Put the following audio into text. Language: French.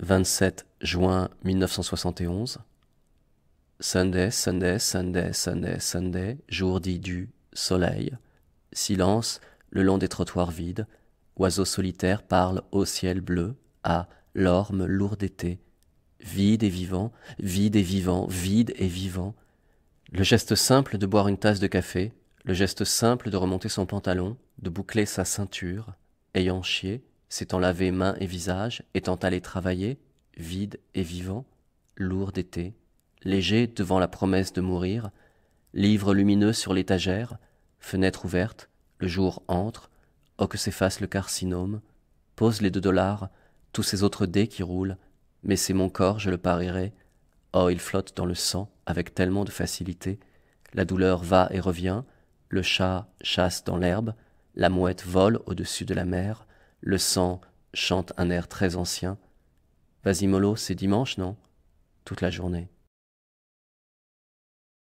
27 juin 1971. Sunday, Sunday, Sunday, Sunday, Sunday, jour dit du soleil. Silence le long des trottoirs vides. oiseau solitaire parle au ciel bleu, à l'orme lourd d'été. Vide et vivant, vide et vivant, vide et vivant. Le geste simple de boire une tasse de café, le geste simple de remonter son pantalon, de boucler sa ceinture, ayant chier s'étant lavé main et visage, étant allé travailler, vide et vivant, lourd d'été, léger devant la promesse de mourir, livre lumineux sur l'étagère, fenêtre ouverte, le jour entre, oh que s'efface le carcinome, pose les deux dollars, tous ces autres dés qui roulent, mais c'est mon corps, je le parierai, oh il flotte dans le sang avec tellement de facilité, la douleur va et revient, le chat chasse dans l'herbe, la mouette vole au-dessus de la mer, le sang chante un air très ancien. vas c'est dimanche, non Toute la journée.